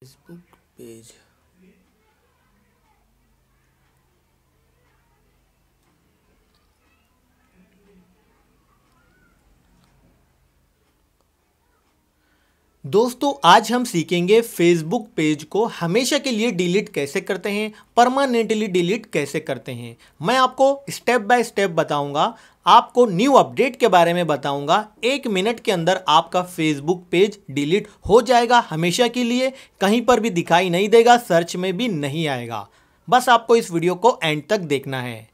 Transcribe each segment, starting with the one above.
Facebook page दोस्तों आज हम सीखेंगे फेसबुक पेज को हमेशा के लिए डिलीट कैसे करते हैं परमानेंटली डिलीट कैसे करते हैं मैं आपको स्टेप बाय स्टेप बताऊंगा आपको न्यू अपडेट के बारे में बताऊंगा एक मिनट के अंदर आपका फेसबुक पेज डिलीट हो जाएगा हमेशा के लिए कहीं पर भी दिखाई नहीं देगा सर्च में भी नहीं आएगा बस आपको इस वीडियो को एंड तक देखना है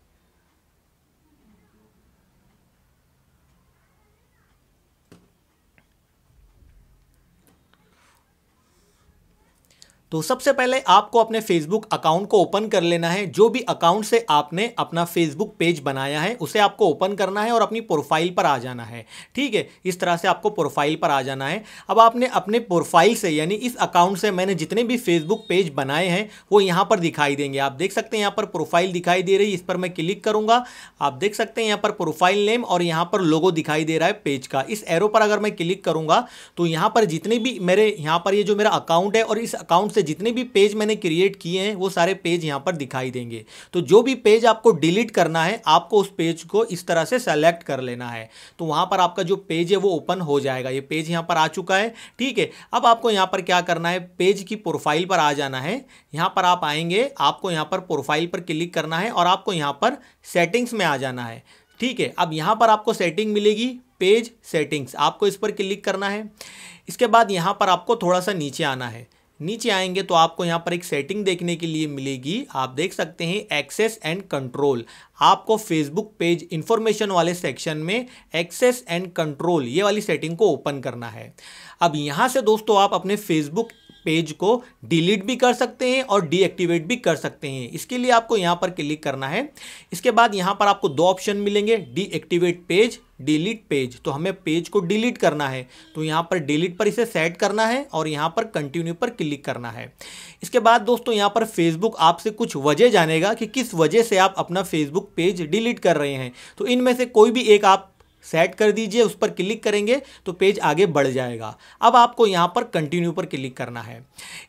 तो सबसे पहले आपको अपने फेसबुक अकाउंट को ओपन कर लेना है जो भी अकाउंट से आपने अपना फेसबुक पेज बनाया है उसे आपको ओपन करना है और अपनी प्रोफाइल पर आ जाना है ठीक है इस तरह से आपको प्रोफाइल पर आ जाना है अब आपने अपने प्रोफाइल से यानी इस अकाउंट से मैंने जितने भी फेसबुक पेज बनाए हैं वो यहाँ पर दिखाई देंगे आप देख सकते हैं यहाँ पर प्रोफाइल दिखाई दे रही है इस पर मैं क्लिक करूँगा आप देख सकते हैं यहाँ पर प्रोफाइल नेम और यहाँ पर लोगो दिखाई दे रहा है पेज का इस एरो पर अगर मैं क्लिक करूँगा तो यहाँ पर जितने भी मेरे यहाँ पर ये जो मेरा अकाउंट है और इस अकाउंट से जितने भी पेज मैंने क्रिएट किए हैं वो सारे पेज यहाँ पर दिखाई देंगे तो जो भी पेज आपको डिलीट करना है आपको उस पेज को इस तरह से सेलेक्ट कर लेना है तो वहाँ पर आपका जो पेज है वो ओपन हो जाएगा ये पेज यहाँ पर आ चुका है ठीक है अब आपको यहाँ पर क्या करना है पेज की प्रोफाइल पर आ जाना है यहाँ पर आप आएंगे आपको यहाँ पर प्रोफाइल पर क्लिक करना है और आपको यहाँ पर सेटिंग्स में आ जाना है ठीक है अब यहाँ पर आपको सेटिंग मिलेगी पेज सेटिंग्स आपको इस पर क्लिक करना है इसके बाद यहाँ पर आपको थोड़ा सा नीचे आना है नीचे आएंगे तो आपको यहाँ पर एक सेटिंग देखने के लिए मिलेगी आप देख सकते हैं एक्सेस एंड कंट्रोल आपको फेसबुक पेज इन्फॉर्मेशन वाले सेक्शन में एक्सेस एंड कंट्रोल ये वाली सेटिंग को ओपन करना है अब यहाँ से दोस्तों आप अपने फेसबुक पेज को डिलीट भी कर सकते हैं और डीएक्टिवेट भी कर सकते हैं इसके लिए आपको यहाँ पर क्लिक करना है इसके बाद यहाँ पर आपको दो ऑप्शन मिलेंगे डीएक्टिवेट पेज डिलीट पेज तो हमें पेज को डिलीट करना है तो यहाँ पर डिलीट पर इसे सेट करना है और यहाँ पर कंटिन्यू पर क्लिक करना है इसके बाद दोस्तों यहाँ पर फेसबुक आपसे कुछ वजह जानेगा कि किस वजह से आप अपना फेसबुक पेज डिलीट कर रहे हैं तो इनमें से कोई भी एक आप सेट कर दीजिए उस पर क्लिक करेंगे तो पेज आगे बढ़ जाएगा अब आपको यहाँ पर कंटिन्यू पर क्लिक करना है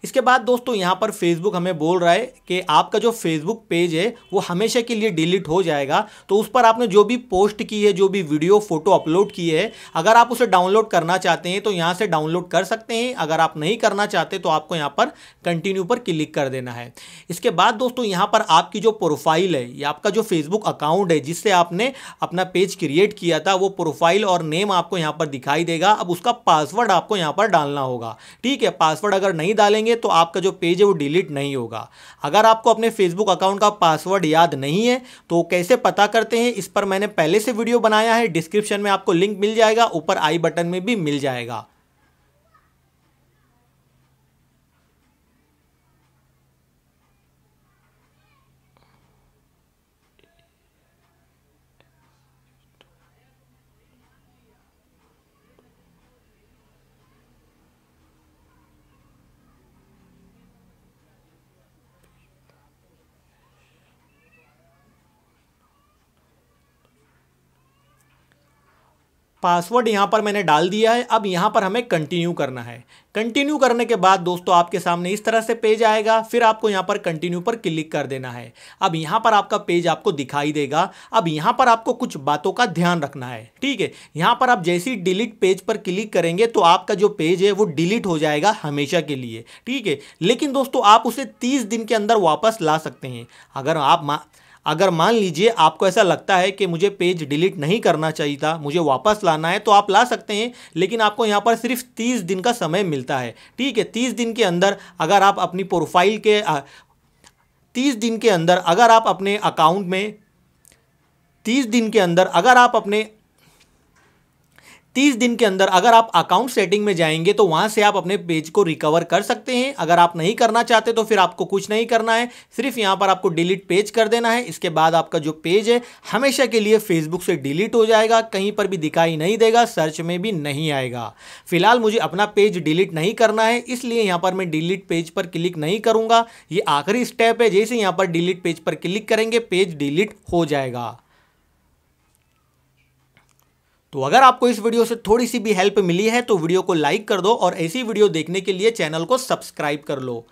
इसके बाद दोस्तों यहाँ पर फेसबुक हमें बोल रहा है कि आपका जो फेसबुक पेज है वो हमेशा के लिए डिलीट हो जाएगा तो उस पर आपने जो भी पोस्ट की है जो भी वीडियो फोटो अपलोड की है अगर आप उसे डाउनलोड करना चाहते हैं तो यहाँ से डाउनलोड कर सकते हैं अगर आप नहीं करना चाहते तो आपको यहाँ पर कंटिन्यू पर क्लिक कर देना है इसके बाद दोस्तों यहाँ पर आपकी जो प्रोफाइल है या आपका जो फेसबुक अकाउंट है जिससे आपने अपना पेज क्रिएट किया था वो प्रोफाइल और नेम आपको यहाँ पर दिखाई देगा अब उसका पासवर्ड आपको यहाँ पर डालना होगा ठीक है पासवर्ड अगर नहीं डालेंगे तो आपका जो पेज है वो डिलीट नहीं होगा अगर आपको अपने फेसबुक अकाउंट का पासवर्ड याद नहीं है तो कैसे पता करते हैं इस पर मैंने पहले से वीडियो बनाया है डिस्क्रिप्शन में आपको लिंक मिल जाएगा ऊपर आई बटन में भी मिल जाएगा पासवर्ड यहाँ पर मैंने डाल दिया है अब यहाँ पर हमें कंटिन्यू करना है कंटिन्यू करने के बाद दोस्तों आपके सामने इस तरह से पेज आएगा फिर आपको यहाँ पर कंटिन्यू पर क्लिक कर देना है अब यहाँ पर आपका पेज आपको दिखाई देगा अब यहाँ पर आपको कुछ बातों का ध्यान रखना है ठीक है यहाँ पर आप जैसे ही डिलीट पेज पर क्लिक करेंगे तो आपका जो पेज है वो डिलीट हो जाएगा हमेशा के लिए ठीक है लेकिन दोस्तों आप उसे तीस दिन के अंदर वापस ला सकते हैं अगर आप अगर मान लीजिए आपको ऐसा लगता है कि मुझे पेज डिलीट नहीं करना चाहिए था मुझे वापस लाना है तो आप ला सकते हैं लेकिन आपको यहाँ पर सिर्फ तीस दिन का समय मिलता है ठीक है तीस दिन के अंदर अगर आप अपनी प्रोफाइल के तीस दिन के अंदर अगर आप अपने अकाउंट में तीस दिन के अंदर अगर आप अपने तीस दिन के अंदर अगर आप अकाउंट सेटिंग में जाएंगे तो वहां से आप अपने पेज को रिकवर कर सकते हैं अगर आप नहीं करना चाहते तो फिर आपको कुछ नहीं करना है सिर्फ यहाँ पर आपको डिलीट पेज कर देना है इसके बाद आपका जो पेज है हमेशा के लिए फेसबुक से डिलीट हो जाएगा कहीं पर भी दिखाई नहीं देगा सर्च में भी नहीं आएगा फिलहाल मुझे अपना पेज डिलीट नहीं करना है इसलिए यहाँ पर मैं डिलीट पेज पर क्लिक नहीं करूँगा ये आखिरी स्टेप है जैसे यहाँ पर डिलीट पेज पर क्लिक करेंगे पेज डिलीट हो जाएगा तो अगर आपको इस वीडियो से थोड़ी सी भी हेल्प मिली है तो वीडियो को लाइक कर दो और ऐसी वीडियो देखने के लिए चैनल को सब्सक्राइब कर लो